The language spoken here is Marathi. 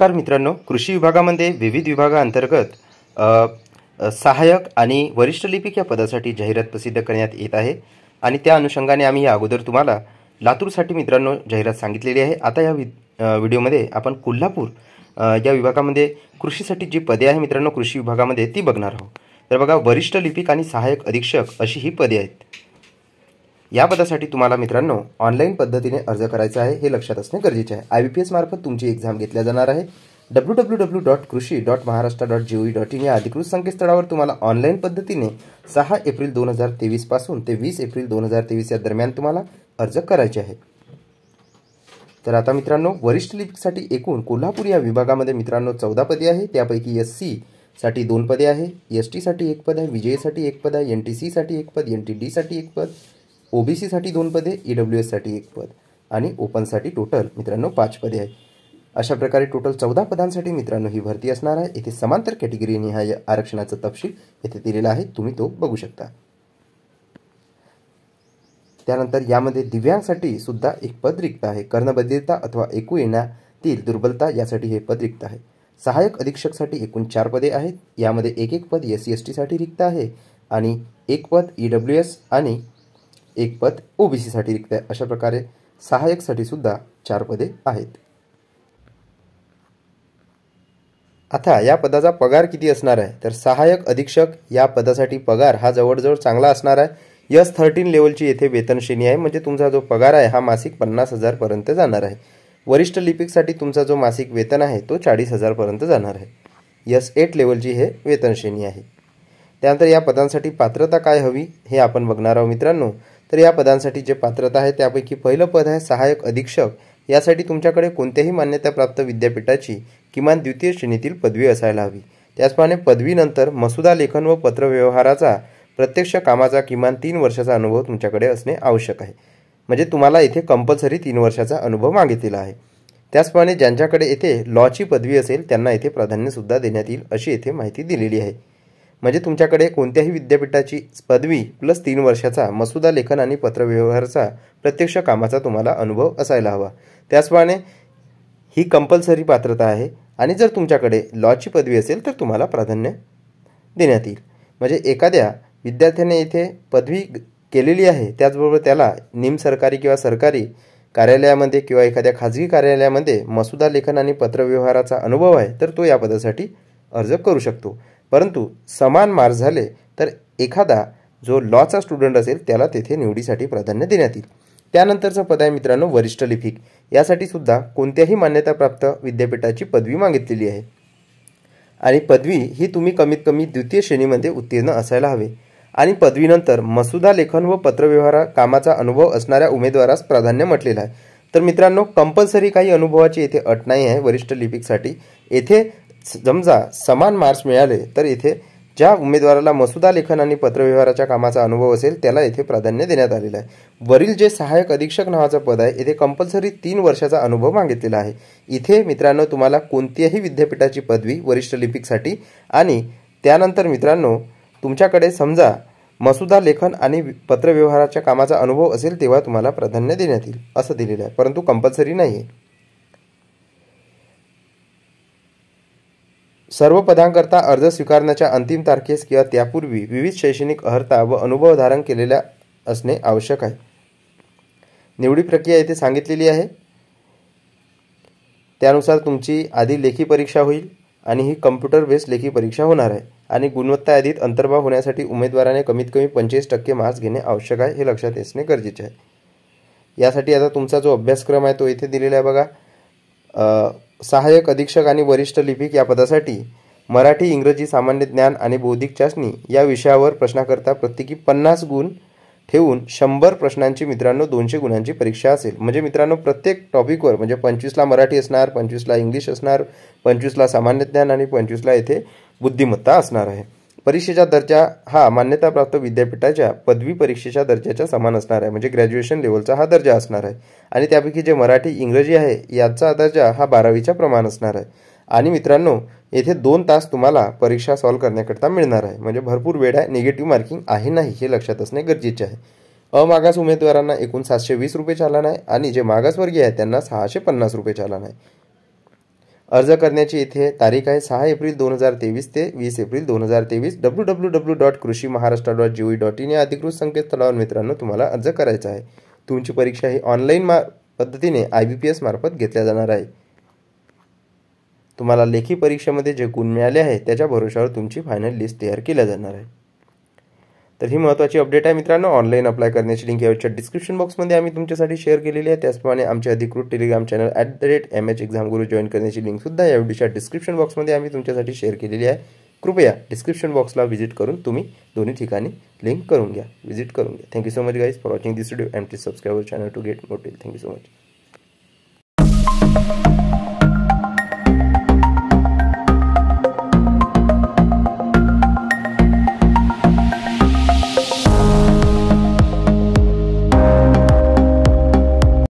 नमस्कार मित्रांनो कृषी विभागामध्ये विविध विभागाअंतर्गत सहाय्यक आणि वरिष्ठ लिपिक या पदासाठी जाहिरात प्रसिद्ध करण्यात येत आहे आणि त्या अनुषंगाने आम्ही या अगोदर तुम्हाला लातूरसाठी मित्रांनो जाहिरात सांगितलेली आहे आता या व्हिडिओमध्ये आपण कोल्हापूर या विभागामध्ये कृषीसाठी जी पदे आहे मित्रांनो कृषी विभागामध्ये ती बघणार आहोत तर बघा वरिष्ठ लिपिक आणि सहाय्यक अधीक्षक अशी ही पदे आहेत या पदासाठी तुम्हाला मित्रांनो ऑनलाईन पद्धतीने अर्ज करायचा आहे हे लक्षात असणे गरजेचे आहे आय बी पी एस मार्फत तुमची एक्झाम घेतल्या जाणार आहे W W W dot krishi dot Maharashtra dot GOE dot in या अधिकृत संकेतस्थळावर तुम्हाला ऑनलाईन पद्धतीने सहा एप्रिल दोन हजार तेवीसपासून ते वीस एप्रिल दोन हजार तेवीस या दरम्यान तुम्हाला अर्ज करायचे आहे तर आता मित्रांनो वरिष्ठ लिपिकसाठी एकूण कोल्हापूर या विभागामध्ये मित्रांनो चौदा पदे आहे त्यापैकी एस सी साठी दोन पदे आहे एस टीसाठी एक पद आहे विजयसाठी एक पद आहे एन टी सीसाठी एक पद एन टी डीसाठी एक पद ओबीसीसाठी दोन पदे ईडब्ल्यू e एससाठी एक पद आणि ओपनसाठी टोटल मित्रांनो पाच पदे आहे अशा प्रकारे टोटल चौदा पदांसाठी मित्रांनो ही भरती असणार आहे इथे समांतर कॅटेगरीने या आरक्षणाचा तपशील येथे दिलेला आहे तुम्ही तो बघू शकता त्यानंतर यामध्ये दिव्यांगसाठी सुद्धा एक पद रिक्त आहे कर्णबद्धता अथवा एकू येण्यातील दुर्बलता यासाठी हे पद रिक्त आहे सहाय्यक अधीक्षकसाठी एकूण चार पदे आहेत यामध्ये एक एक पद एस सी एस टीसाठी रिक्त आहे आणि एक पद ई डब्ल्यू एस आणि एक पद ओबीसीसाठी रिक्त आहे अशा प्रकारे साठी सुद्धा चार पदे आहेत आता या पदाचा पगार किती असणार आहे तर सहायक अधीक्षक या पदासाठी पगार हा जवळजवळ चांगला असणार आहे यस थर्टीन लेवलची येथे श्रेणी आहे म्हणजे तुमचा जो पगार आहे हा मासिक पन्नास हजारपर्यंत जाणार आहे वरिष्ठ लिपिकसाठी तुमचा जो मासिक वेतन आहे तो चाळीस हजारपर्यंत जाणार आहे यस एट लेवलची हे श्रेणी आहे त्यानंतर या पदांसाठी पात्रता काय हवी हे आपण बघणार आहोत मित्रांनो तर या पदांसाठी जे पात्रता आहे त्यापैकी पहिलं पद आहे सहाय्यक अधीक्षक यासाठी तुमच्याकडे कोणत्याही मान्यताप्राप्त विद्यापीठाची किमान द्वितीय श्रेणीतील पदवी असायला हवी त्याचप्रमाणे पदवीनंतर मसुदा लेखन व पत्रव्यवहाराचा प्रत्यक्ष कामाचा किमान तीन वर्षाचा अनुभव तुमच्याकडे असणे आवश्यक आहे म्हणजे तुम्हाला इथे कंपल्सरी तीन वर्षाचा अनुभव मागितलेला आहे त्याचप्रमाणे ज्यांच्याकडे येथे लॉची पदवी असेल त्यांना येथे प्राधान्यसुद्धा देण्यात येईल अशी येथे माहिती दिलेली आहे म्हणजे तुमच्याकडे कोणत्याही विद्यापीठाची पदवी प्लस तीन वर्षाचा मसुदा लेखन आणि पत्रव्यवहाराचा प्रत्यक्ष कामाचा तुम्हाला अनुभव असायला हवा त्याचप्रमाणे ही कंपल्सरी पात्रता आहे आणि जर तुमच्याकडे लॉची पदवी असेल तर तुम्हाला प्राधान्य देण्यात येईल म्हणजे एखाद्या विद्यार्थ्याने येथे पदवी केलेली आहे त्याचबरोबर त्याला सरकारी किंवा सरकारी कार्यालयामध्ये किंवा एखाद्या खाजगी कार्यालयामध्ये मसुदा लेखन आणि पत्रव्यवहाराचा अनुभव आहे तर तो या पदासाठी अर्ज करू शकतो परंतु समान मार्क झाले तर एखादा जो लॉचा स्टुडंट असेल त्याला तेथे निवडीसाठी प्राधान्य देण्यात येईल त्यानंतरचं पद आहे मित्रांनो वरिष्ठ लिपिक यासाठी सुद्धा कोणत्याही मान्यताप्राप्त विद्यापीठाची पदवी मागितलेली आहे आणि पदवी ही तुम्ही कमीत कमी द्वितीय श्रेणीमध्ये उत्तीर्ण असायला हवे आणि पदवीनंतर मसुदा लेखन व पत्रव्यवहार कामाचा अनुभव असणाऱ्या उमेदवारास प्राधान्य म्हटलेलं आहे तर मित्रांनो कंपल्सरी काही अनुभवाची येथे अट नाही आहे वरिष्ठ लिपिकसाठी येथे समजा समान मार्क्स मिळाले तर इथे ज्या उमेदवाराला मसुदा लेखन आणि पत्रव्यवहाराच्या कामाचा अनुभव असेल त्याला येथे प्राधान्य देण्यात आलेलं आहे वरील जे सहाय्यक अधीक्षक नावाचं पद आहे इथे कंपल्सरी तीन वर्षाचा अनुभव मागितलेला आहे इथे मित्रांनो तुम्हाला कोणत्याही विद्यापीठाची पदवी वरिष्ठ लिपिकसाठी आणि त्यानंतर मित्रांनो तुमच्याकडे समजा मसुदा लेखन आणि पत्रव्यवहाराच्या कामाचा अनुभव असेल तेव्हा तुम्हाला प्राधान्य देण्यात येईल असं दिलेलं आहे परंतु कंपल्सरी नाही आहे सर्व पदांकरता अर्ज स्वीकारण्याच्या अंतिम तारखेस किंवा त्यापूर्वी विविध शैक्षणिक अर्हता व अनुभव धारण केलेल्या असणे आवश्यक आहे निवडी प्रक्रिया येथे सांगितलेली आहे त्यानुसार तुमची आधी लेखी परीक्षा होईल आणि ही कम्प्युटर बेस्ड लेखी परीक्षा होणार आहे आणि गुणवत्ता यादीत अंतर्भाव होण्यासाठी उमेदवाराने कमीत कमी पंचवीस टक्के मार्क्स घेणे आवश्यक आहे हे लक्षात असणे गरजेचे आहे यासाठी आता तुमचा जो अभ्यासक्रम आहे तो इथे दिलेला आहे बघा सहाय्यक अधीक्षक आणि वरिष्ठ लिपिक या पदासाठी मराठी इंग्रजी सामान्य ज्ञान आणि बौद्धिक चाचणी या विषयावर प्रश्नाकरता प्रत्येकी पन्नास गुण ठेवून शंभर प्रश्नांची मित्रांनो दोनशे गुणांची परीक्षा असेल म्हणजे मित्रांनो प्रत्येक टॉपिकवर म्हणजे पंचवीसला मराठी असणार पंचवीसला इंग्लिश असणार पंचवीसला सामान्य ज्ञान आणि पंचवीसला येथे बुद्धिमत्ता असणार आहे परीक्षेचा दर्जा हा मान्यताप्राप्त विद्यापीठाच्या पदवी परीक्षेच्या दर्जाच्या समान असणार आहे म्हणजे ग्रॅज्युएशन लेवलचा हा दर्जा असणार आहे आणि त्यापैकी जे मराठी इंग्रजी आहे याचा दर्जा हा बारावीच्या प्रमाण असणार आहे आणि मित्रांनो येथे दोन तास तुम्हाला परीक्षा सॉल्व करण्याकरता मिळणार आहे म्हणजे भरपूर वेळ आहे निगेटिव्ह मार्किंग आहे नाही हे लक्षात असणे गरजेचे आहे अमागास उमेदवारांना एकूण सातशे वीस रुपये चालन आहे आणि जे मागासवर्गीय आहेत त्यांना सहाशे पन्नास रुपये चालन आहे अर्ज करण्याची इथे तारीख आहे सहा एप्रिल दोन हजार तेवीस ते वीस एप्रिल दोन हजार तेवीस W W W dot krishi Maharashtra dot G dot in या अधिकृत संकेतस्थळावर मित्रांनो तुम्हाला अर्ज करायचा आहे तुमची परीक्षा ही ऑनलाईन मा पद्धतीने आय बी पी एस मार्फत घेतल्या जाणार आहे तुम्हाला लेखी परीक्षेमध्ये जे गुण मिळाले आहे त्याच्या भरोशावर तुमची फायनल लिस्ट तयार केल्या जाणार आहे तर ही महत्त्वाची अपडेट आहे मित्रांनो ऑनलाईन अप्लाय करण्याची लिंक यावरच्या डिस्क्रिप्शन बॉक्समध्ये आम्ही तुमच्यासाठी शेअर केलेली आहे त्याचप्रमाणे आमच्या अधिकृत Telegram channel at the rate M H exam guru join करण्याची लिंकसुद्धा या व्हिडिओच्या डिस्क्रिप्शन बॉक्समध्ये आम्ही तुमच्यासाठी शेअर केलेली आहे कृपया डिस्क्रिप्शन बॉक्सला व्हिजिट करून तुम्ही दोन्ही ठिकाणी लिंक करून घ्या व्हिजिट करून घ्या thank you so much guys for watching this video M T subscriber channel to get motel thank you so much